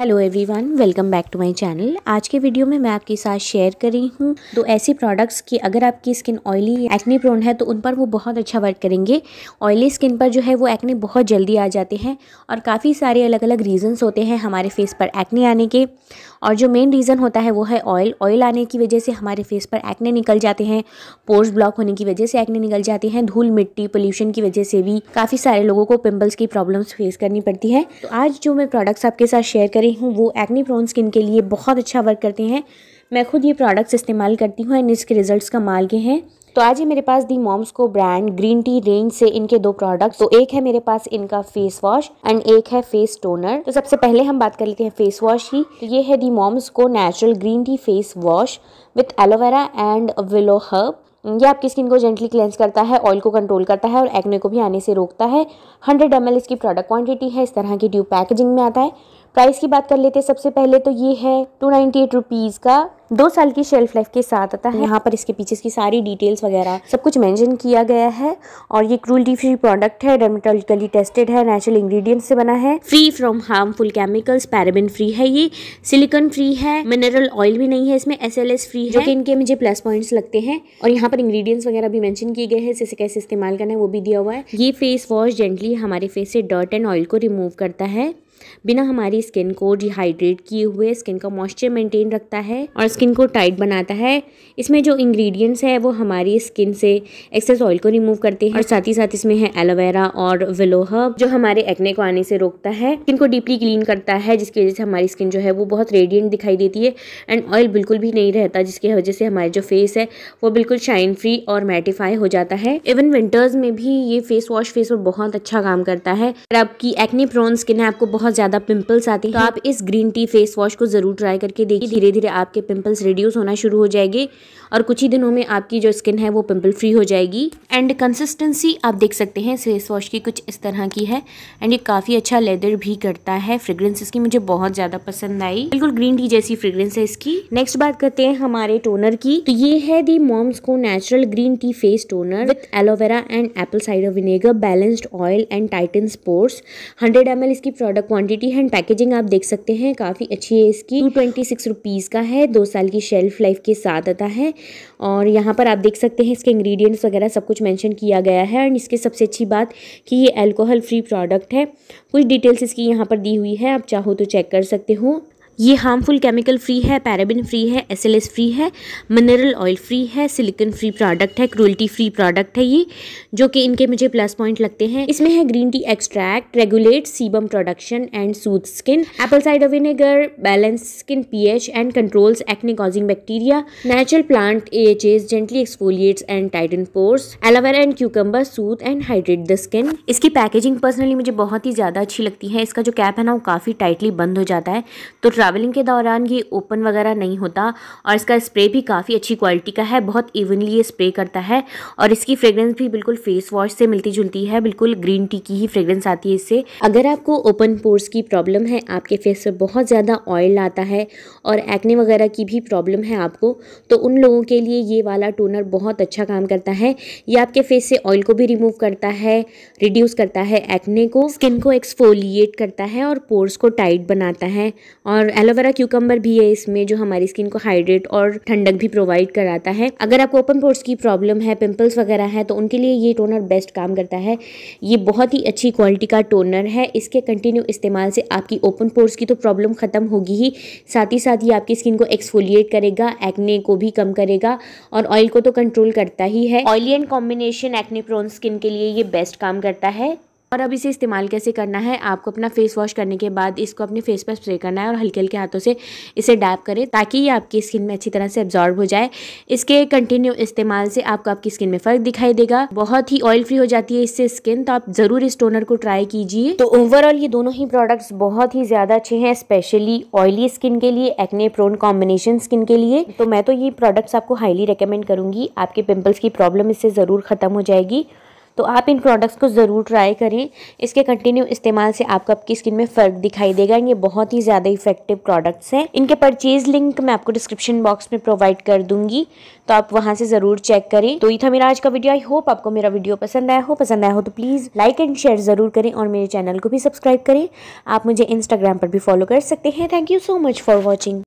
hello everyone welcome back to my channel आज के video में मैं आपके साथ शेयर कर रही हूँ दो ऐसे प्रोडक्ट्स की अगर आपकी स्किन ऑयली एक्ने प्रोन है तो उन पर वो बहुत अच्छा वर्क करेंगे ऑयली स्किन पर जो है वो एक्ने बहुत जल्दी आ जाते हैं और काफ़ी सारे अलग अलग रीजंस होते हैं हमारे फेस पर एक्ने आने के और जो मेन रीज़न होता है वो है ऑयल ऑयल आने की वजह से हमारे फेस पर एक्ने निकल जाते हैं पोर्स ब्लॉक होने की वजह से एक्ने निकल जाते हैं धूल मिट्टी पोल्यूशन की वजह से भी काफ़ी सारे लोगों को पिम्पल्स की प्रॉब्लम्स फेस करनी पड़ती है तो आज जो मैं प्रोडक्ट्स आपके साथ शेयर करी हूँ वो एक्नी प्रोन स्किन के लिए बहुत अच्छा वर्क करते हैं मैं खुद ये प्रोडक्ट्स इस्तेमाल करती हूँ एंड इसके रिजल्ट्स कमाल के हैं तो आज ही मेरे पास the Moms Co brand green tea range से इनके दो प्रोडक्ट तो एक है मेरे पास इनका फेस वॉश एंड एक है फेस टोनर तो सबसे पहले हम बात कर लेते हैं फेस वॉश की तो ये है the Moms Co natural green tea face wash with aloe vera and willow herb ये आपकी स्किन को जेंटली क्लेंस करता है ऑयल को कंट्रोल करता है और एक्ने को भी आने से रोकता है 100 एम इसकी प्रोडक्ट क्वांटिटी है इस तरह की ट्यूब पैकेजिंग में आता है प्राइस की बात कर लेते हैं सबसे पहले तो ये है टू नाइन्टी एट रुपीज़ का दो साल की शेल्फ लाइफ के साथ आता है यहाँ पर इसके पीछे इसकी सारी डिटेल्स वगैरह सब कुछ मेंशन किया गया है और ये क्रूल्टी फ्री प्रोडक्ट है डर्मेटोलॉजिकली टेस्टेड है नेचुरल इंग्रेडिएंट्स से बना है free from harmful chemicals paraben free है ये सिलिकॉन फ्री है मिनरल ऑयल भी नहीं है इसमें एस फ्री है जो कि इनके मुझे प्लस पॉइंट्स लगते हैं और यहाँ पर इंग्रीडियंट्स वगैरह भी मैंशन किए गए हैं इसे कैसे इस्तेमाल करना है वो भी दिया हुआ है ये फेस वॉश जेंटली हमारे फेस से डर्ट एंड ऑयल को रिमूव करता है बिना हमारी स्किन को डिहाइड्रेट किए हुए स्किन का मॉइस्चर मेंटेन रखता है और स्किन को टाइट बनाता है इसमें जो इंग्रेडिएंट्स है वो हमारी स्किन से एक्सेस ऑयल को रिमूव करते हैं और साथ ही साथ इसमें है एलोवेरा और विलोहब जो हमारे एक्ने को आने से रोकता है स्किन को डीपली क्लीन करता है जिसकी वजह से हमारी स्किन जो है वो बहुत रेडियंट दिखाई देती है एंड ऑयल बिल्कुल भी नहीं रहता जिसकी वजह से हमारे जो फेस है वो बिल्कुल शाइन फ्री और मैटिफाई हो जाता है इवन विंटर्स में भी ये फेस वॉश फेस पर बहुत अच्छा काम करता है अगर आपकी एक्ने प्रोन स्किन है आपको बहुत बहुत ज़्यादा पिंपल्स आते तो हैं तो आप इस ग्रीन टी फेस वॉश को ज़रूर ट्राई करके देखिए धीरे धीरे आपके पिंपल्स रिड्यूस होना शुरू हो जाएंगे और कुछ ही दिनों में आपकी जो स्किन है वो पिंपल फ्री हो जाएगी एंड कंसिस्टेंसी आप देख सकते हैं फेस वॉश की कुछ इस तरह की है एंड ये काफ़ी अच्छा लेदर भी करता है फ्रेग्रेंस इसकी मुझे बहुत ज़्यादा पसंद आई बिल्कुल ग्रीन टी जैसी फ्रेग्रेंस है इसकी नेक्स्ट बात करते हैं हमारे टोनर की तो ये है the Moms Co natural green tea face toner with aloe vera and apple cider vinegar balanced oil and tighten pores hundred M इसकी प्रोडक्ट क्वांटिटी एंड पैकेजिंग आप देख सकते हैं काफ़ी अच्छी है इसकी टू ट्वेंटी सिक्स रुपीज़ का है दो साल की शेल्फ लाइफ के साथ आता है और यहाँ पर आप देख सकते हैं इसके इंग्रेडिएंट्स वगैरह सब कुछ मेंशन किया गया है एंड इसके सबसे अच्छी बात कि ये अल्कोहल फ्री प्रोडक्ट है कुछ डिटेल्स इसकी यहाँ पर दी हुई है आप चाहो तो चेक कर सकते हो ये हार्मफुल केमिकल फ्री है पैराबिन फ्री है एसएलएस फ्री है मिनरल ऑयल फ्री है सिलिकन फ्री प्रोडक्ट है क्रोल्टी फ्री प्रोडक्ट है ये जो कि इनके मुझे प्लस पॉइंट लगते हैं इसमें है green tea extract regulate sebum production and soothe skin apple cider vinegar balance skin pH and controls acne causing bacteria natural plant A H S gently exfoliates and tighten pores aloe vera and cucumber soothe and hydrate the skin इसकी packaging personally मुझे बहुत ही ज़्यादा अच्छी लगती है इसका जो cap है ना वो काफ़ी टाइटली बंद हो जाता है तो ट्रैवलिंग के दौरान ये ओपन वगैरह नहीं होता और इसका स्प्रे भी काफ़ी अच्छी क्वालिटी का है बहुत इवनली ये स्प्रे करता है और इसकी फ्रेगरेंस भी बिल्कुल फेस वॉश से मिलती जुलती है बिल्कुल ग्रीन टी की ही फ्रेगरेंस आती है इससे अगर आपको ओपन पोर्स की प्रॉब्लम है आपके फेस पर बहुत ज़्यादा ऑयल आता है और एक्ने वगैरह की भी प्रॉब्लम है आपको तो उन लोगों के लिए ये वाला टोनर बहुत अच्छा काम करता है ये आपके फेस से ऑयल को भी रिमूव करता है रिड्यूस करता है एक्ने को स्किन को एक्सफोलिएट करता है और पोर्स को टाइट बनाता है और एलोवेरा क्यूकम्बर भी है इसमें जो हमारी स्किन को हाइड्रेट और ठंडक भी प्रोवाइड कराता है अगर आपको ओपन पोर्ट्स की प्रॉब्लम है पिंपल्स वगैरह है तो उनके लिए ये टोनर बेस्ट काम करता है ये बहुत ही अच्छी क्वालिटी का टोनर है इसके कंटिन्यू इस्तेमाल से आपकी ओपन पोर्ट्स की तो प्रॉब्लम ख़त्म होगी ही साथ ही साथ ये आपकी स्किन को एक्सफोलिएट करेगा एक्ने को भी कम करेगा और ऑयल को तो कंट्रोल करता ही है oily and combination acne prone skin के लिए ये बेस्ट काम करता है और अब इसे इस्तेमाल कैसे करना है आपको अपना फेस वॉश करने के बाद इसको अपने फेस पर स्प्रे करना है और हल्के हल्के हाथों से इसे डैप करें ताकि ये आपकी स्किन में अच्छी तरह से एब्जॉर्ब हो जाए इसके कंटिन्यू इस्तेमाल से आपको आपकी स्किन में फ़र्क दिखाई देगा बहुत ही ऑयल फ्री हो जाती है इससे स्किन तो आप ज़रूर इस टोनर को ट्राई कीजिए तो ओवरऑल ये दोनों ही प्रोडक्ट्स बहुत ही ज़्यादा अच्छे हैं स्पेशली ऑयली स्किन के लिए एक्ने प्रोन कॉम्बिनेशन स्किन के लिए तो मैं तो ये प्रोडक्ट्स आपको हाईली रिकमेंड करूंगी आपके पिंपल्स की प्रॉब्लम इससे ज़रूर ख़त्म हो जाएगी तो आप इन प्रोडक्ट्स को ज़रूर ट्राई करें इसके कंटिन्यू इस्तेमाल से आपको आपकी स्किन में फ़र्क दिखाई देगा ये बहुत ही ज़्यादा इफेक्टिव प्रोडक्ट्स हैं इनके परचेज़ लिंक मैं आपको डिस्क्रिप्शन बॉक्स में प्रोवाइड कर दूंगी तो आप वहाँ से ज़रूर चेक करें तो ये था मेरा आज का वीडियो आई होप आपको मेरा वीडियो पसंद आया हो पसंद आया हो तो प्लीज़ लाइक एंड शेयर ज़रूर करें और मेरे चैनल को भी सब्सक्राइब करें आप मुझे इंस्टाग्राम पर भी फॉलो कर सकते हैं thank you so much for watching